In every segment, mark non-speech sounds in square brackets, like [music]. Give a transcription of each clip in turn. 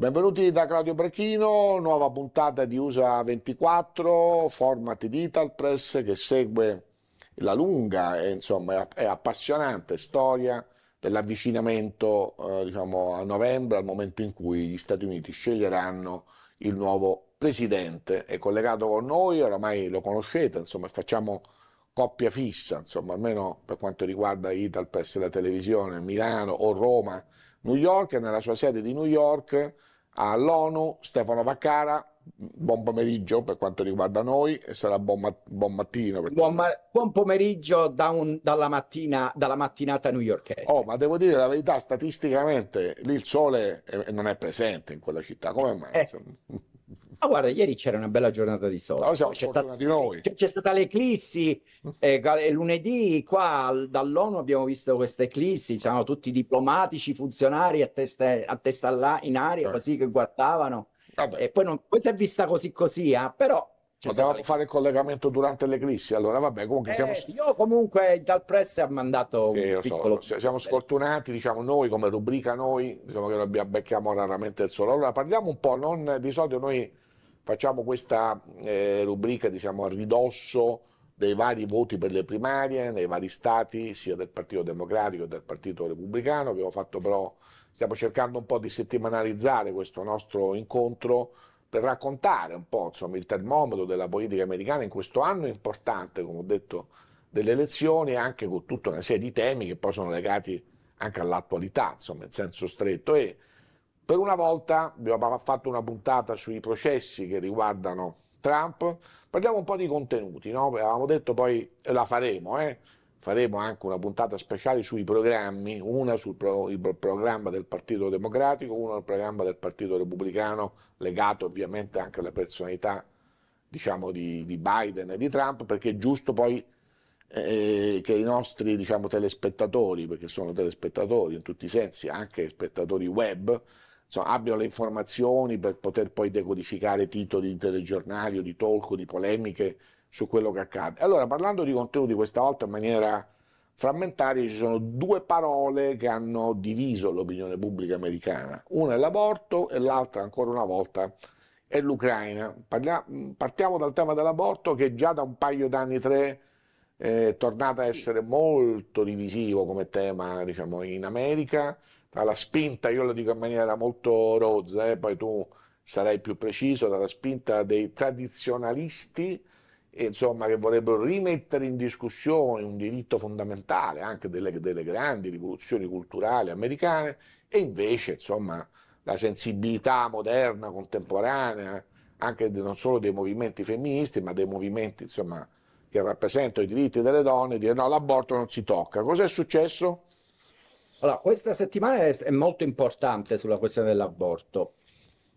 Benvenuti da Claudio Brechino, nuova puntata di USA 24, format di Italpress che segue la lunga e insomma è appassionante storia dell'avvicinamento eh, diciamo, a novembre, al momento in cui gli Stati Uniti sceglieranno il nuovo presidente. È collegato con noi, oramai lo conoscete, insomma facciamo coppia fissa, insomma, almeno per quanto riguarda Italpes e la televisione, Milano o Roma, New York, e nella sua sede di New York all'ONU Stefano Vaccara, buon pomeriggio per quanto riguarda noi e sarà buon, mat buon mattino. Buon, ma buon, pomeriggio da un, dalla, mattina, dalla, mattinata newyorkese. Oh, ma devo dire la verità, statisticamente lì il sole è, non è presente in quella città, come mai? Eh. Ma guarda, ieri c'era una bella giornata di sole. No, siamo c'è, stata, di noi. C'è, c'è stata l'eclissi mm. eh, e, lunedì qua dall'ONU abbiamo visto questa eclissi, c'erano tutti diplomatici, funzionari a testa, a testa là in aria, eh. così che guardavano. Vabbè. E poi, non, poi si è vista così così, eh, però Potevamo fare il collegamento durante l'eclissi, allora vabbè, comunque eh, Io comunque dal press ha mandato sì, un piccolo... So, siamo sfortunati, diciamo noi, come rubrica noi, diciamo che noi becchiamo raramente il sole. Allora parliamo un po', non, di solito noi facciamo questa eh, rubrica diciamo, a ridosso dei vari voti per le primarie nei vari stati, sia del Partito Democratico che del Partito Repubblicano. Abbiamo fatto però, stiamo cercando un po' di settimanalizzare questo nostro incontro per raccontare un po' insomma, il termometro della politica americana in questo anno importante, come ho detto, delle elezioni, anche con tutta una serie di temi che poi sono legati anche all'attualità, insomma, in senso stretto. E per una volta abbiamo fatto una puntata sui processi che riguardano Trump, parliamo un po' di contenuti, no? avevamo detto poi la faremo, eh? faremo anche una puntata speciale sui programmi, una sul pro, programma del Partito Democratico, una sul programma del Partito Repubblicano, legato ovviamente anche alla personalità diciamo, di, di, Biden e di Trump, perché è giusto poi eh, che i nostri diciamo, telespettatori, perché sono telespettatori in tutti i sensi, anche spettatori web, insomma, abbiano le informazioni per poter poi decodificare titoli di telegiornali o di talk o di polemiche su quello che accade. Allora, parlando di contenuti questa volta in maniera frammentaria, ci sono due parole che hanno diviso l'opinione pubblica americana. Una è l'aborto e l'altra, ancora una volta, è l'Ucraina. partiamo dal tema dell'aborto che già da un paio d'anni, tre, è tornato a essere molto divisivo come tema diciamo, in America dalla spinta, io lo dico in maniera molto rozza, eh, poi tu sarai più preciso, dalla spinta dei tradizionalisti insomma, che vorrebbero rimettere in discussione un diritto fondamentale anche delle, delle grandi rivoluzioni culturali americane e invece insomma, la sensibilità moderna, contemporanea, anche non solo dei movimenti femministi, ma dei movimenti insomma, che rappresentano i diritti delle donne, dire no, l'aborto non si tocca. Cos'è successo? Allora, questa settimana è molto importante sulla questione dell'aborto.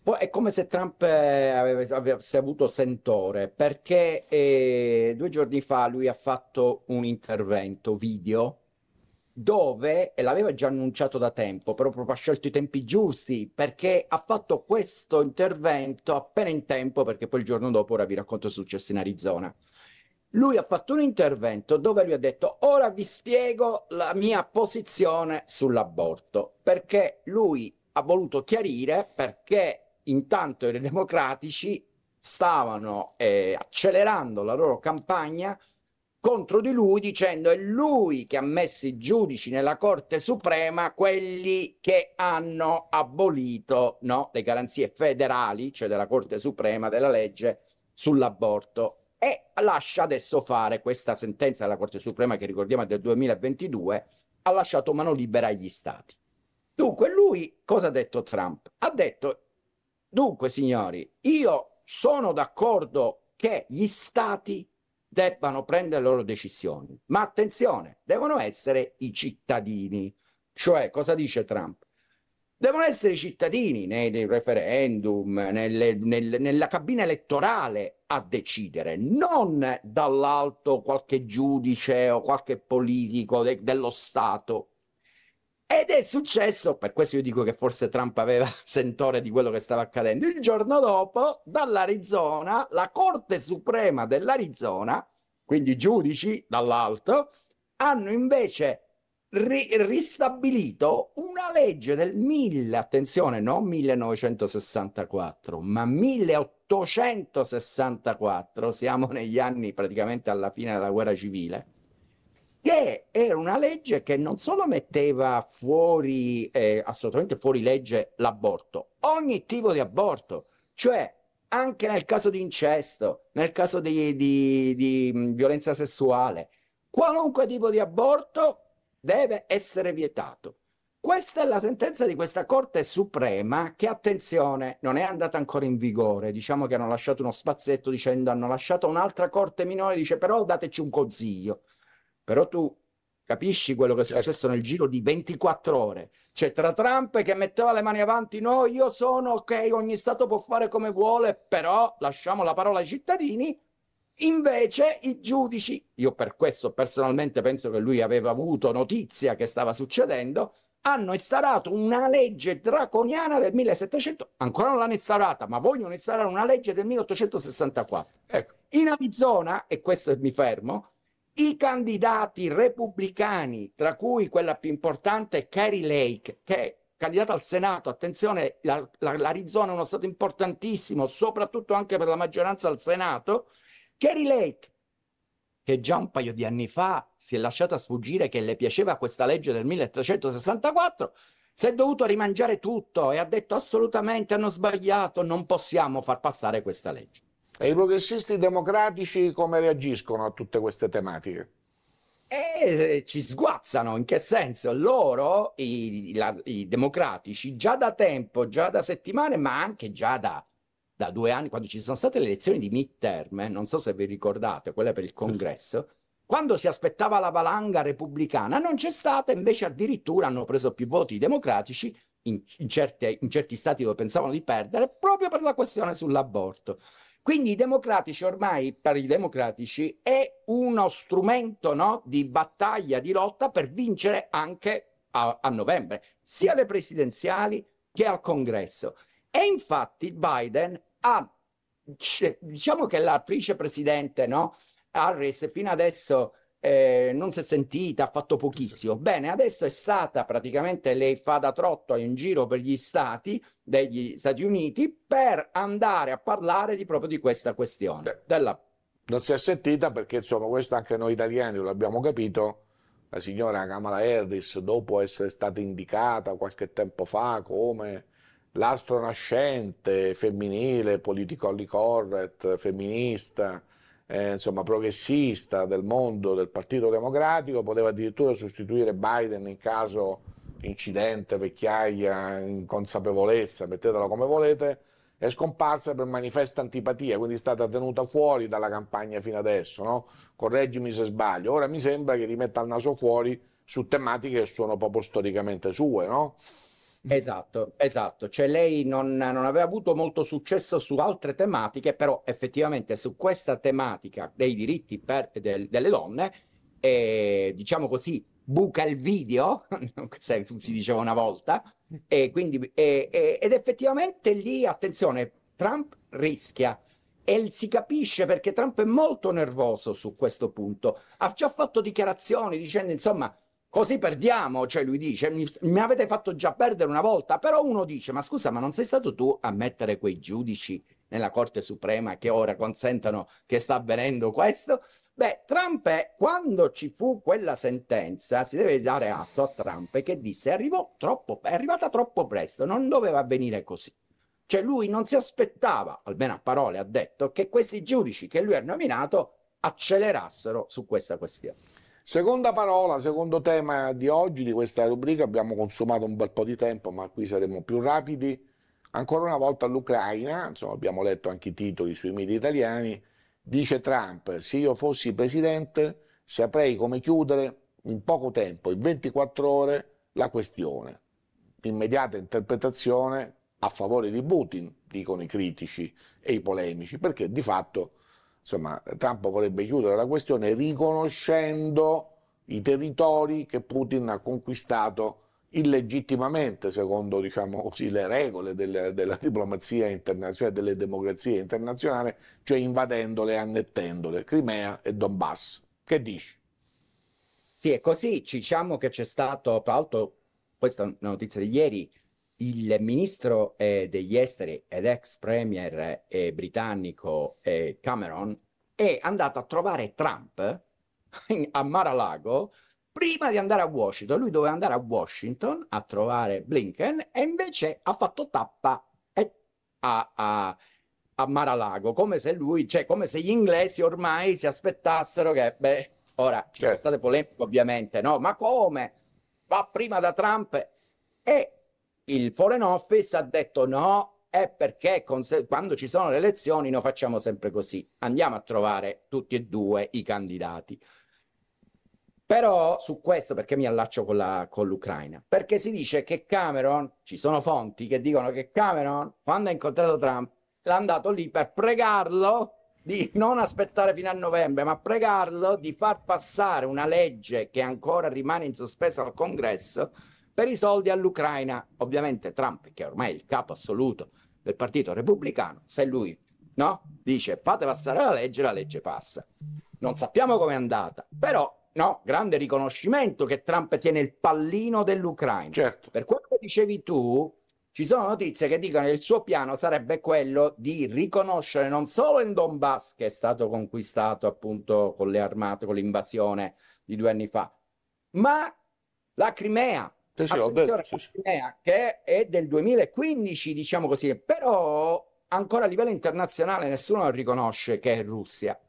Poi è come se Trump eh, avesse avuto sentore, perché eh, due giorni fa lui ha fatto un intervento video dove, e l'aveva già annunciato da tempo, però proprio ha scelto i tempi giusti, perché ha fatto questo intervento appena in tempo, perché poi il giorno dopo, ora vi racconto, è successo in Arizona lui ha fatto un intervento dove lui ha detto ora vi spiego la mia posizione sull'aborto, perché lui ha voluto chiarire perché intanto i democratici stavano eh, accelerando la loro campagna contro di lui dicendo è lui che ha messo i giudici nella Corte Suprema quelli che hanno abolito no, le garanzie federali, cioè della Corte Suprema, della legge sull'aborto e lascia adesso fare questa sentenza della Corte Suprema che ricordiamo è del 2022, ha lasciato mano libera agli stati. Dunque lui cosa ha detto Trump? Ha detto dunque signori, io sono d'accordo che gli stati debbano prendere le loro decisioni, ma attenzione, devono essere i cittadini. Cioè, cosa dice Trump? Devono essere i cittadini nei, nei referendum, nelle, nel, nella cabina elettorale a decidere, non dall'alto qualche giudice o qualche politico de- dello Stato. Ed è successo, per questo io dico che forse Trump aveva [laughs] sentore di quello che stava accadendo, il giorno dopo dall'Arizona, la Corte Suprema dell'Arizona, quindi giudici dall'alto, hanno invece ri- ristabilito una legge del 1000, attenzione, non 1964, ma 1864, siamo negli anni praticamente alla fine della guerra civile, che era una legge che non solo metteva fuori, eh, assolutamente fuori legge, l'aborto, ogni tipo di aborto, cioè anche nel caso di incesto, nel caso di, di, di violenza sessuale, qualunque tipo di aborto deve essere vietato. Questa è la sentenza di questa Corte Suprema che, attenzione, non è andata ancora in vigore. Diciamo che hanno lasciato uno spazzetto dicendo hanno lasciato un'altra Corte minore, dice però dateci un consiglio. Però tu capisci quello che è certo. successo nel giro di 24 ore. Cioè tra Trump che metteva le mani avanti, no, io sono ok, ogni Stato può fare come vuole, però lasciamo la parola ai cittadini, Invece i giudici, io per questo personalmente penso che lui aveva avuto notizia che stava succedendo, hanno instaurato una legge draconiana del 1700, ancora non l'hanno instaurata, ma vogliono instaurare una legge del 1864. Ecco. In Arizona, e questo mi fermo, i candidati repubblicani, tra cui quella più importante Carrie Lake, che è candidata al Senato, attenzione, la, la, l'Arizona è uno stato importantissimo, soprattutto anche per la maggioranza al Senato, Kerry Lake, che già un paio di anni fa si è lasciata sfuggire che le piaceva questa legge del 1864, si è dovuto rimangiare tutto e ha detto assolutamente hanno sbagliato, non possiamo far passare questa legge. E i progressisti democratici come reagiscono a tutte queste tematiche? E eh, ci sguazzano, in che senso? Loro, i, la, i democratici, già da tempo, già da settimane, ma anche già da da due anni, quando ci sono state le elezioni di midterm, eh, non so se vi ricordate, quella per il congresso, quando si aspettava la valanga repubblicana non c'è stata, invece addirittura hanno preso più voti i democratici in, in, certe, in certi stati dove pensavano di perdere, proprio per la questione sull'aborto. Quindi i democratici ormai, per i democratici, è uno strumento no, di battaglia, di lotta per vincere anche a, a novembre, sia alle presidenziali che al congresso. E infatti Biden ha, ah, diciamo che l'attrice presidente no? Harris fino adesso eh, non si è sentita, ha fatto pochissimo. Bene, adesso è stata praticamente lei fa da trotto in giro per gli stati degli Stati Uniti per andare a parlare di, proprio di questa questione. della... Non si è sentita perché insomma questo anche noi italiani lo abbiamo capito. La signora Kamala Harris, dopo essere stata indicata qualche tempo fa come l'astro nascente, femminile, politically correct, femminista, eh, insomma progressista del mondo del Partito Democratico, poteva addirittura sostituire Biden in caso incidente, vecchiaia, inconsapevolezza, mettetela come volete, è scomparsa per manifesta antipatia, quindi è stata tenuta fuori dalla campagna fino adesso, no? correggimi se sbaglio. Ora mi sembra che rimetta il naso fuori su tematiche che sono proprio storicamente sue, no? Esatto, esatto. Cioè lei non, non, aveva avuto molto successo su altre tematiche, però effettivamente su questa tematica dei diritti per, del, delle donne, eh, diciamo così, buca il video, [laughs] si diceva una volta, e quindi, e, e, ed effettivamente lì, attenzione, Trump rischia. E si capisce perché Trump è molto nervoso su questo punto. Ha già fatto dichiarazioni dicendo, insomma, Così perdiamo, cioè lui dice, mi, mi avete fatto già perdere una volta, però uno dice, ma scusa, ma non sei stato tu a mettere quei giudici nella Corte Suprema che ora consentono che sta avvenendo questo? Beh, Trump, è, quando ci fu quella sentenza, si deve dare atto a Trump che disse arrivò troppo, è arrivata troppo presto, non doveva avvenire così. Cioè lui non si aspettava, almeno a parole ha detto, che questi giudici che lui ha nominato accelerassero su questa questione. Seconda parola, secondo tema di oggi, di questa rubrica, abbiamo consumato un bel po' di tempo, ma qui saremo più rapidi. Ancora una volta l'Ucraina, insomma abbiamo letto anche i titoli sui media italiani, dice Trump, se io fossi presidente saprei come chiudere in poco tempo, in 24 ore, la questione. Immediata interpretazione a favore di Putin, dicono i critici e i polemici, perché di fatto insomma, Trump vorrebbe chiudere la questione riconoscendo i territori che Putin ha conquistato illegittimamente, secondo diciamo così, le regole delle, della diplomazia internazionale, cioè delle democrazie internazionali, cioè invadendole e annettendole, Crimea e Donbass. Che dici? Sì, è così. Diciamo che c'è stato, tra l'altro, questa è una notizia di ieri, il ministro eh, degli esteri ed ex premier eh, britannico eh, Cameron è andato a trovare Trump in, a Mar-a-Lago prima di andare a Washington. Lui doveva andare a Washington a trovare Blinken e invece ha fatto tappa eh, a, a, a Mar-a-Lago, come se lui, cioè come se gli inglesi ormai si aspettassero che, beh, ora ci sono certo. state polemiche ovviamente, no? Ma come? Va prima da Trump e il Foreign Office ha detto no, è perché quando ci sono le elezioni noi facciamo sempre così, andiamo a trovare tutti e due i candidati. Però su questo, perché mi allaccio con, l'Ucraina? Perché si dice che Cameron, ci sono fonti che dicono che Cameron, quando ha incontrato Trump, l'ha andato lì per pregarlo di non aspettare fino a novembre, ma pregarlo di far passare una legge che ancora rimane in sospesa al congresso per i soldi all'Ucraina. Ovviamente Trump, che ormai è il capo assoluto del Partito Repubblicano, se lui no, dice fate passare la legge, la legge passa. Non sappiamo com'è andata, però no, grande riconoscimento che Trump tiene il pallino dell'Ucraina. Certo. Per quello che dicevi tu, ci sono notizie che dicono che il suo piano sarebbe quello di riconoscere non solo il Donbass, che è stato conquistato appunto con le armate, con l'invasione di due anni fa, ma la Crimea, sì, sì, detto, sì, che è del 2015, diciamo così, però ancora a livello internazionale nessuno riconosce che è Russia.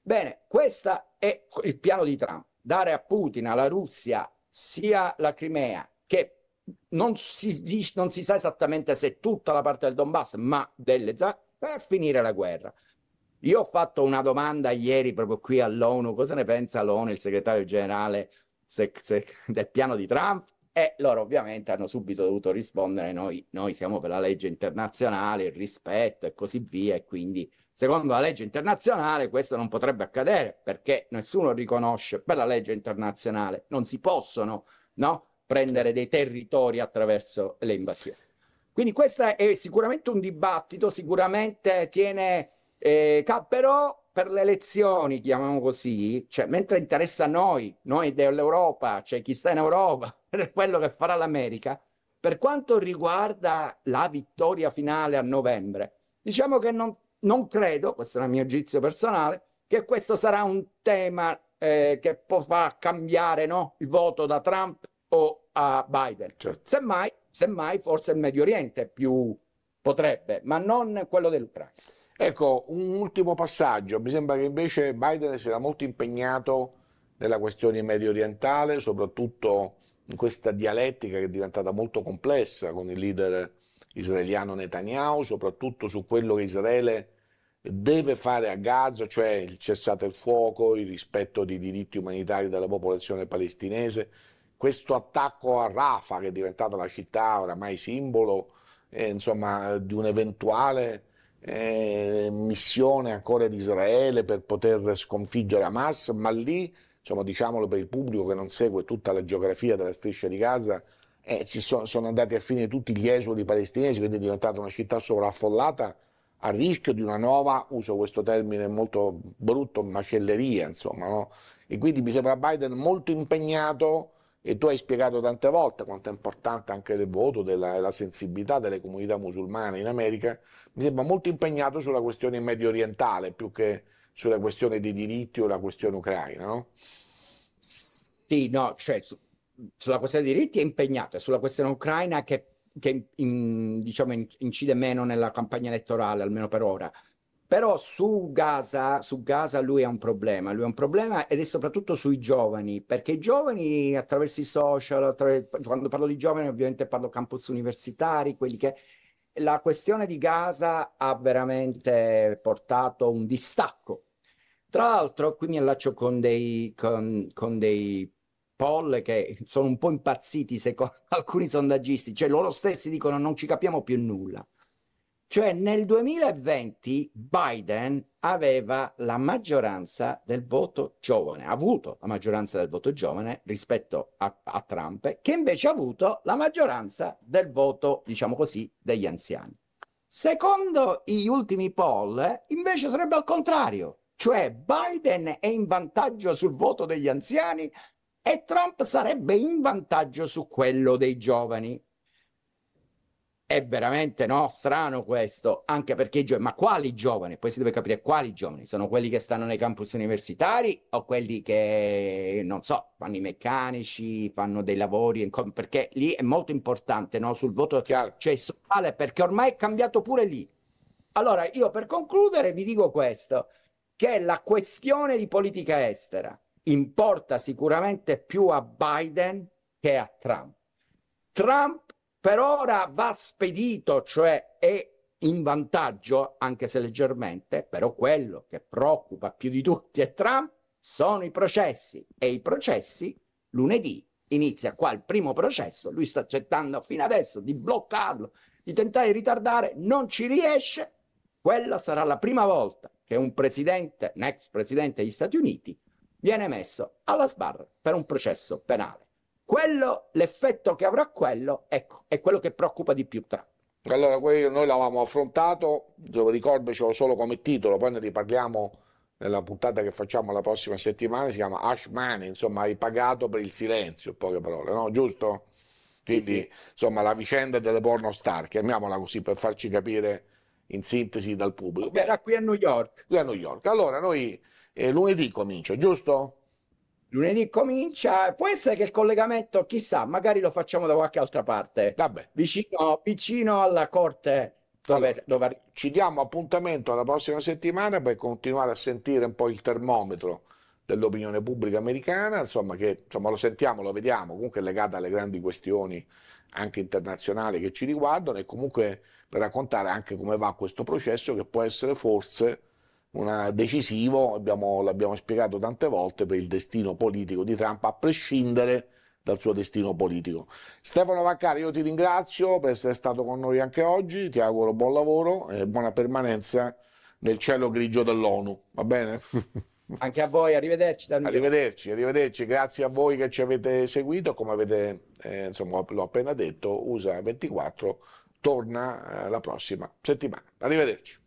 Bene, questo è il piano di Trump, dare a Putin, alla Russia, sia la Crimea che non si, dice, non si sa esattamente se tutta la parte del Donbass, ma delle zone, per finire la guerra. Io ho fatto una domanda ieri proprio qui all'ONU, cosa ne pensa l'ONU, il segretario generale se, se, del piano di Trump? E loro ovviamente hanno subito dovuto rispondere, noi, noi siamo per la legge internazionale, il rispetto e così via, e quindi secondo la legge internazionale questo non potrebbe accadere perché nessuno riconosce per la legge internazionale, non si possono no, prendere dei territori attraverso le invasioni. Quindi questo è sicuramente un dibattito, sicuramente tiene, eh, però per le elezioni, chiamiamo così, cioè mentre interessa a noi, noi dell'Europa, c'è cioè chi sta in Europa, ed è quello che farà l'America, per quanto riguarda la vittoria finale a novembre, diciamo che non, non credo, questo è il mio giudizio personale, che questo sarà un tema eh, che far cambiare no? il voto da Trump o a Biden. Certo. Semmai, semmai forse il Medio Oriente più potrebbe, ma non quello dell'Ucraina. Ecco, un ultimo passaggio. Mi sembra che invece Biden sia molto impegnato nella questione medio orientale, soprattutto in questa dialettica che è diventata molto complessa con il leader israeliano Netanyahu, soprattutto su quello che Israele deve fare a Gaza, cioè il cessate il fuoco, il rispetto dei diritti umanitari della popolazione palestinese, questo attacco a Rafa che è diventata la città oramai simbolo eh, insomma, di un'eventuale eh, missione ancora di Israele per poter sconfiggere Hamas, ma lì insomma, diciamolo per il pubblico che non segue tutta la geografia della striscia di Gaza, eh, sono, sono, andati a fine tutti gli esodi palestinesi, quindi è diventata una città sovraffollata a rischio di una nuova, uso questo termine molto brutto, macelleria, insomma, no? E quindi mi sembra Biden molto impegnato e tu hai spiegato tante volte quanto è importante anche il voto della, della sensibilità delle comunità musulmane in America, mi sembra molto impegnato sulla questione medio orientale più che sulla questione dei diritti o la questione ucraina, no? Sì, no, cioè su, sulla questione dei diritti è impegnata, sulla questione ucraina che, che in, diciamo, in, incide meno nella campagna elettorale, almeno per ora. Però su Gaza, su Gaza lui ha un problema, lui ha un problema ed è soprattutto sui giovani, perché i giovani attraverso i social, attraverso, quando parlo di giovani ovviamente parlo campus universitari, quelli che... La questione di Gaza ha veramente portato un distacco tra l'altro, qui mi allaccio con dei, con, con dei poll che sono un po' impazziti secondo [laughs] alcuni sondaggisti, cioè loro stessi dicono non ci capiamo più nulla. Cioè nel 2020 Biden aveva la maggioranza del voto giovane, ha avuto la maggioranza del voto giovane rispetto a, a Trump, che invece ha avuto la maggioranza del voto, diciamo così, degli anziani. Secondo gli ultimi poll, invece sarebbe al contrario cioè Biden è in vantaggio sul voto degli anziani e Trump sarebbe in vantaggio su quello dei giovani. È veramente no, strano questo, anche perché giovani, ma quali giovani? Poi si deve capire quali giovani, sono quelli che stanno nei campus universitari o quelli che, non so, fanno i meccanici, fanno dei lavori, perché lì è molto importante no, sul voto Chiaro. cioè sociale, perché ormai è cambiato pure lì. Allora, io per concludere vi dico questo, che la questione di politica estera importa sicuramente più a Biden che a Trump. Trump per ora va spedito, cioè è in vantaggio, anche se leggermente, però quello che preoccupa più di tutti è Trump, sono i processi e i processi lunedì inizia qua il primo processo, lui sta accettando fino adesso di bloccarlo, di tentare di ritardare, non ci riesce, quella sarà la prima volta che un presidente, un ex presidente degli Stati Uniti, viene messo alla sbarra per un processo penale. Quello, l'effetto che avrà quello, ecco, è quello che preoccupa di più Trump. Allora, noi l'avevamo affrontato, ricordacelo solo come titolo, poi ne riparliamo nella puntata che facciamo la prossima settimana, si chiama Ash Money, insomma, hai pagato per il silenzio, poche parole, no? Giusto? Quindi, sì, sì. insomma, la vicenda delle porno star, chiamiamola così per farci capire in sintesi dal pubblico. Beh, da qui a New York. Qui a New York. Allora, noi eh, lunedì comincia, giusto? Lunedì comincia, può essere che il collegamento, chissà, magari lo facciamo da qualche altra parte. Vabbè. Vicino, vicino alla corte dove, allora, dove... Ci diamo appuntamento alla prossima settimana per continuare a sentire un po' il termometro dell'opinione pubblica americana, insomma, che insomma, lo sentiamo, lo vediamo, comunque è legata alle grandi questioni anche internazionali che ci riguardano e comunque per raccontare anche come va questo processo che può essere forse una decisivo, l'abbiamo spiegato tante volte, per il destino politico di Trump, a prescindere dal suo destino politico. Stefano Vaccari, io ti ringrazio per essere stato con noi anche oggi, ti auguro buon lavoro e buona permanenza nel cielo grigio dell'ONU, va bene? [laughs] Anche a voi, arrivederci. Arrivederci, arrivederci, grazie a voi che ci avete seguito, come avete, eh, insomma, l'ho appena detto, USA 24 torna eh, la prossima settimana. Arrivederci.